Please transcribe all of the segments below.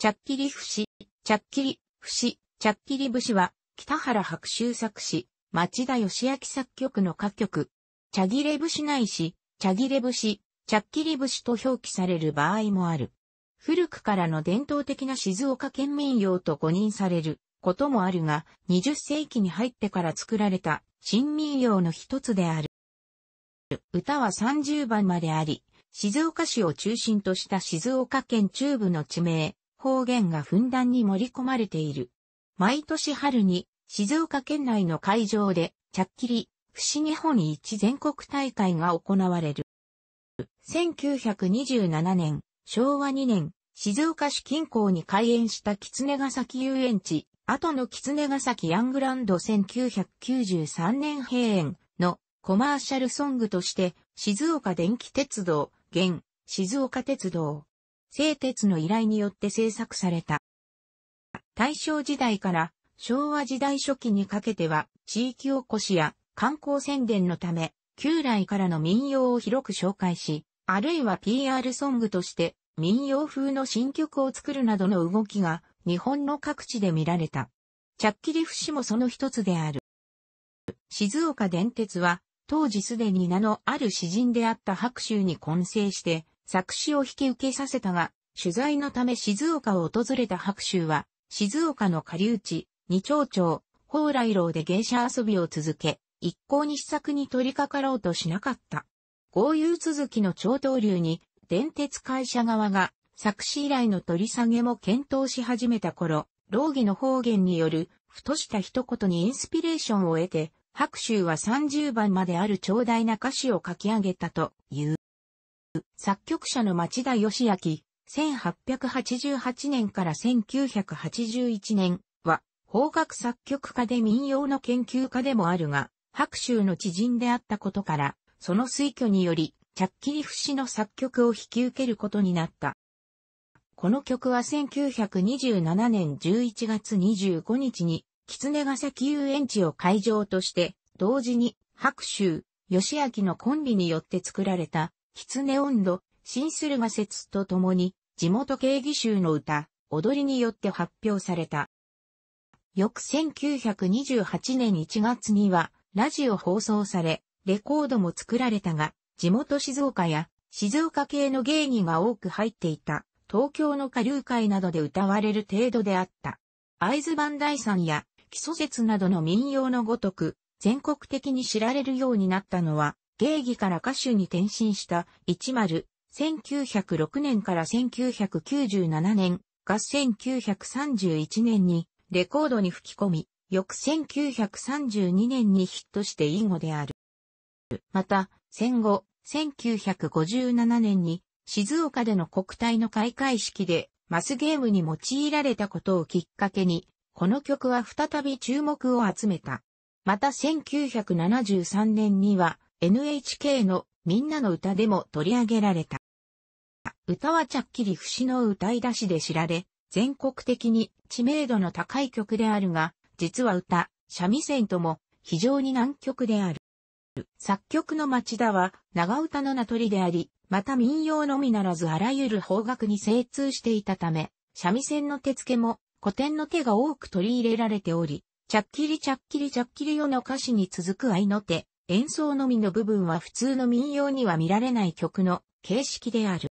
チャッキリ節、チャッキリ節、チャッキリ節は、北原白秋作詞、町田義明作曲の歌曲。チャギレ節ないし、チャギレ節、チャッキリ節と表記される場合もある。古くからの伝統的な静岡県民謡と誤認されることもあるが、20世紀に入ってから作られた新民謡の一つである。歌は30番まであり、静岡市を中心とした静岡県中部の地名、方言がふんだんに盛り込まれている。毎年春に静岡県内の会場で、ちゃっきり、伏日本一全国大会が行われる。1927年、昭和2年、静岡市近郊に開園した狐ヶ崎遊園地、後の狐ヶ崎ヤングランド1993年閉園のコマーシャルソングとして、静岡電気鉄道、現、静岡鉄道、製鉄の依頼によって制作された。大正時代から昭和時代初期にかけては地域おこしや観光宣伝のため、旧来からの民謡を広く紹介し、あるいは PR ソングとして民謡風の新曲を作るなどの動きが日本の各地で見られた。着切り節もその一つである。静岡電鉄は当時すでに名のある詩人であった白州に混成して作詞を引き受けさせたが、取材のため静岡を訪れた白州は、静岡の下流地、二丁町、宝来楼で芸者遊びを続け、一向に試作に取り掛かろうとしなかった。豪遊続きの超刀流に、電鉄会社側が、作詞以来の取り下げも検討し始めた頃、老儀の方言による、ふとした一言にインスピレーションを得て、白州は30番まである長大な歌詞を書き上げたという。作曲者の町田義明、1888年から1981年は、法学作曲家で民謡の研究家でもあるが、白州の知人であったことから、その推挙により、チャッキリフ氏の作曲を引き受けることになった。この曲は1927年11月25日に、狐ヶ崎遊園地を会場として、同時に白州、義明のコンビによって作られた狐温度、新駿河説とともに、地元慶義集の歌、踊りによって発表された。翌1928年1月には、ラジオ放送され、レコードも作られたが、地元静岡や静岡系の芸人が多く入っていた、東京の下流会などで歌われる程度であった。会津磐梯山や基礎説などの民謡のごとく、全国的に知られるようになったのは、芸妓から歌手に転身した一丸、1906年から1997年、が1931年にレコードに吹き込み、翌1932年にヒットして以後である。また、戦後、1957年に静岡での国体の開会式でマスゲームに用いられたことをきっかけに、この曲は再び注目を集めた。また1973年には、NHK のみんなの歌でも取り上げられた。歌はちゃっきり節の歌い出しで知られ、全国的に知名度の高い曲であるが、実は歌、三味線とも非常に難曲である。作曲の町田は長唄の名取りであり、また民謡のみならずあらゆる方角に精通していたため、三味線の手付けも古典の手が多く取り入れられており、ちゃっきりちゃっきりちゃっきりよの歌詞に続く愛の手、演奏のみの部分は普通の民謡には見られない曲の形式である。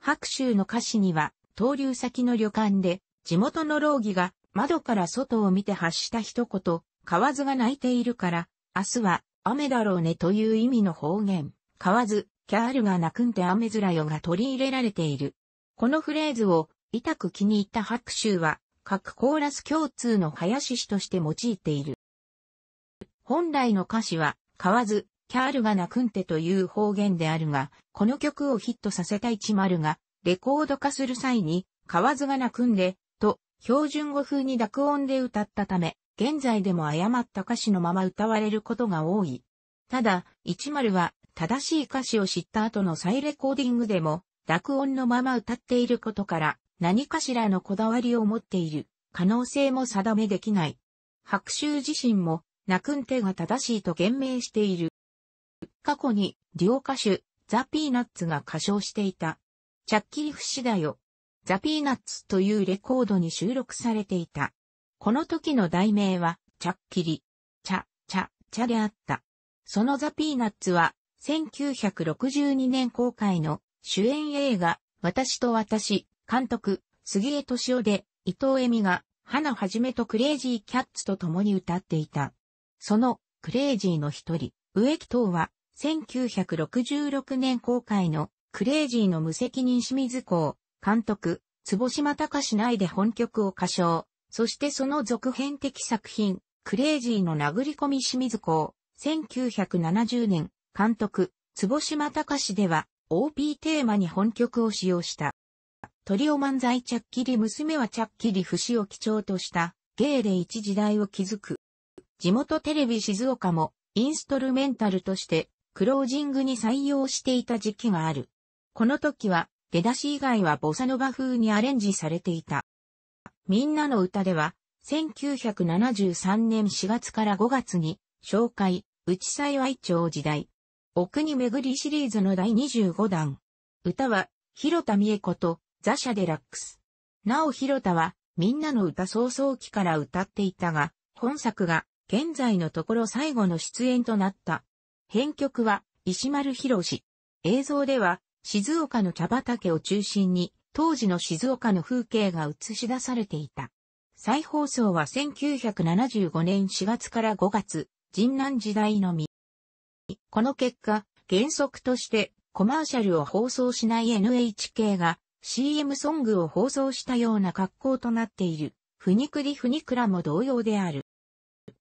白州の歌詞には、東流先の旅館で、地元の老儀が窓から外を見て発した一言、河津が泣いているから、明日は雨だろうねという意味の方言、河津、キャールが泣くんて雨面よが取り入れられている。このフレーズを、痛く気に入った白州は、各コーラス共通の林氏として用いている。本来の歌詞は、買わず、キャールが泣くんてという方言であるが、この曲をヒットさせた一丸が、レコード化する際に、買わずがなくんで、と、標準語風に濁音で歌ったため、現在でも誤った歌詞のまま歌われることが多い。ただ、一丸は、正しい歌詞を知った後の再レコーディングでも、濁音のまま歌っていることから、何かしらのこだわりを持っている、可能性も定めできない。白秋自身も、泣くん手が正しいと言明している。過去に、デュオ歌手、ザ・ピーナッツが歌唱していた。チャッキリフシだよ。ザ・ピーナッツというレコードに収録されていた。この時の題名は、チャッキリ。チャ、チャ、チャであった。そのザ・ピーナッツは、1962年公開の主演映画、私と私、監督、杉江敏夫で、伊藤恵美が、花はじめとクレイジーキャッツと共に歌っていた。そのクレイジーの一人、植木等は、1966年公開のクレイジーの無責任清水港、監督、坪島隆内で本曲を歌唱、そしてその続編的作品、クレイジーの殴り込み清水港、1970年、監督、坪島隆では、OP テーマに本曲を使用した。トリオ漫才チャッキリ娘はチャッキリ節を基調とした、芸で一時代を築く。地元テレビ静岡もインストルメンタルとしてクロージングに採用していた時期がある。この時は出だし以外はボサノバ風にアレンジされていた。みんなの歌では1973年4月から5月に紹介、内幸町時代、奥に巡りシリーズの第25弾。歌は広田美恵子とザシャデラックス。なお広田はみんなの歌早々期から歌っていたが、本作が現在のところ最後の出演となった。編曲は石丸博士。映像では静岡の茶畑を中心に当時の静岡の風景が映し出されていた。再放送は1975年4月から5月、人南時代のみ。この結果、原則としてコマーシャルを放送しない NHK が CM ソングを放送したような格好となっている。ふにくりふにくらも同様である。